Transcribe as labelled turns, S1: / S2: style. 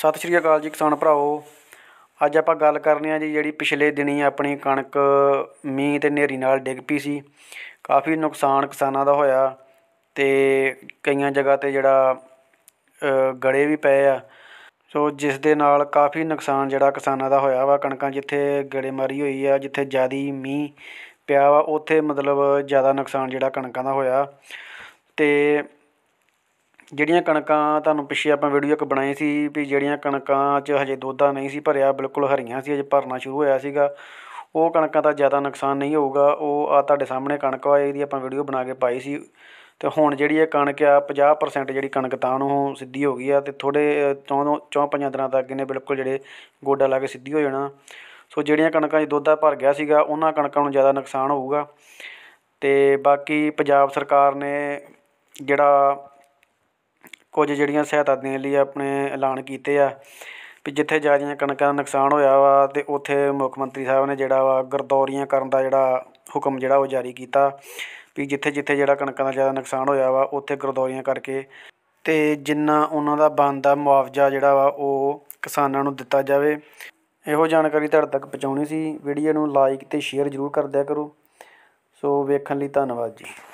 S1: ਸਤਿ ਸ਼੍ਰੀ ਅਕਾਲ ਜੀ ਕਿਸਾਨ ਭਰਾਓ ਅੱਜ ਆਪਾਂ ਗੱਲ ਕਰਨੀ ਆ ਜੀ ਜਿਹੜੀ ਪਿਛਲੇ ਦਿਨੀ ਆਪਣੀ ਕਣਕ ਮੀਂਹ ਤੇ ਨੇਰੀ ਨਾਲ ਡਿੱਗ ਪਈ ਸੀ ਕਾਫੀ ਨੁਕਸਾਨ ਕਿਸਾਨਾਂ ਦਾ ਹੋਇਆ ਤੇ ਕਈਆਂ ਜਗ੍ਹਾ ਤੇ ਜਿਹੜਾ ਗੜੇ ਵੀ ਪਏ ਆ ਸੋ ਜਿਸ ਦੇ ਨਾਲ ਕਾਫੀ ਨੁਕਸਾਨ ਜਿਹੜਾ ਕਿਸਾਨਾਂ ਦਾ ਹੋਇਆ ਵਾ ਕਣਕਾਂ ਜਿੱਥੇ ਗੜੇ ਮਾਰੀ ਹੋਈ ਆ ਜਿੱਥੇ ਜ਼ਿਆਦੀ ਮੀਂਹ ਪਿਆ ਵਾ ਉੱਥੇ ਮਤਲਬ ਜ਼ਿਆਦਾ ਨੁਕਸਾਨ ਜਿਹੜਾ ਕਣਕਾਂ ਦਾ ਹੋਇਆ ਤੇ ਜਿਹੜੀਆਂ ਕਣਕਾਂ ਤੁਹਾਨੂੰ ਪਿੱਛੇ ਆਪਾਂ ਵੀਡੀਓ ਇੱਕ ਬਣਾਈ ਸੀ ਵੀ ਜਿਹੜੀਆਂ ਕਣਕਾਂ 'ਚ ਹਜੇ ਦੋਦਾ ਨਹੀਂ ਸੀ ਭਰਿਆ ਬਿਲਕੁਲ ਹਰੀਆਂ ਸੀ ਹਜੇ ਭਰਨਾ ਸ਼ੁਰੂ ਹੋਇਆ ਸੀਗਾ ਉਹ ਕਣਕਾਂ ਦਾ ਜ਼ਿਆਦਾ ਨੁਕਸਾਨ ਨਹੀਂ ਹੋਊਗਾ ਉਹ ਆ ਤੁਹਾਡੇ ਸਾਹਮਣੇ ਕਣਕ ਆ ਇਹਦੀ ਆਪਾਂ ਵੀਡੀਓ ਬਣਾ ਕੇ ਪਾਈ ਸੀ ਤੇ ਹੁਣ ਜਿਹੜੀ ਇਹ ਕਣਕ ਆ 50% ਜਿਹੜੀ ਕਣਕ ਤਾਂ ਉਹ ਸਿੱਧੀ ਹੋ ਗਈ ਆ ਤੇ ਥੋੜੇ ਚੌਂ ਚੌਂ ਪੰਜਾਂ ਦਿਨਾਂ ਤੱਕ ਇਹਨੇ ਬਿਲਕੁਲ ਜਿਹੜੇ ਗੋਡਾ ਲਾ ਕੇ ਸਿੱਧੀ ਹੋ ਜਾਣਾ ਸੋ ਜਿਹੜੀਆਂ ਕਣਕਾਂ 'ਚ ਦੁੱਧਾ ਭਰ ਗਿਆ ਸੀਗਾ ਉਹਨਾਂ ਕਣਕਾਂ ਨੂੰ ਜ਼ਿਆਦਾ ਨੁਕਸਾਨ ਹੋਊਗਾ ਤੇ ਬਾਕੀ ਪੰਜਾਬ ਸਰਕਾਰ ਨੇ ਜਿਹੜਾ ਕੁਝ ਜਿਹੜੀਆਂ ਸਹਾਇਤਾ ਦੇਣ ਲਈ ਆਪਣੇ ਐਲਾਨ ਕੀਤੇ ਆ ਵੀ ਜਿੱਥੇ ਜ਼ਿਆਦੀਆਂ ਕਣਕਾਂ ਦਾ ਨੁਕਸਾਨ ਹੋਇਆ ਵਾ ਤੇ ਉੱਥੇ ਮੁੱਖ ਮੰਤਰੀ ਸਾਹਿਬ ਨੇ ਜਿਹੜਾ ਵਾ ਗਰਦੌਰੀਆਂ ਕਰਨ ਦਾ ਜਿਹੜਾ ਹੁਕਮ ਜਿਹੜਾ ਉਹ ਜਾਰੀ ਕੀਤਾ ਵੀ ਜਿੱਥੇ ਜਿੱਥੇ ਜਿਹੜਾ ਕਣਕਾਂ ਦਾ ਜ਼ਿਆਦਾ ਨੁਕਸਾਨ ਹੋਇਆ ਵਾ ਉੱਥੇ ਗਰਦੌਰੀਆਂ ਕਰਕੇ ਤੇ ਜਿੰਨਾ ਉਹਨਾਂ ਦਾ ਬਣਦਾ ਮੁਆਵਜ਼ਾ ਜਿਹੜਾ ਵਾ ਉਹ ਕਿਸਾਨਾਂ ਨੂੰ ਦਿੱਤਾ ਜਾਵੇ ਇਹੋ ਜਾਣਕਾਰੀ ਤੁਹਾਡੇ ਤੱਕ ਪਹੁੰਚਾਉਣੀ ਸੀ ਵੀਡੀਓ ਨੂੰ ਲਾਈਕ ਤੇ ਸ਼ੇਅਰ ਜ਼ਰੂਰ ਕਰ ਦਿਆ ਕਰੋ ਸੋ ਵੇਖਣ ਲਈ ਧੰਨਵਾਦ ਜੀ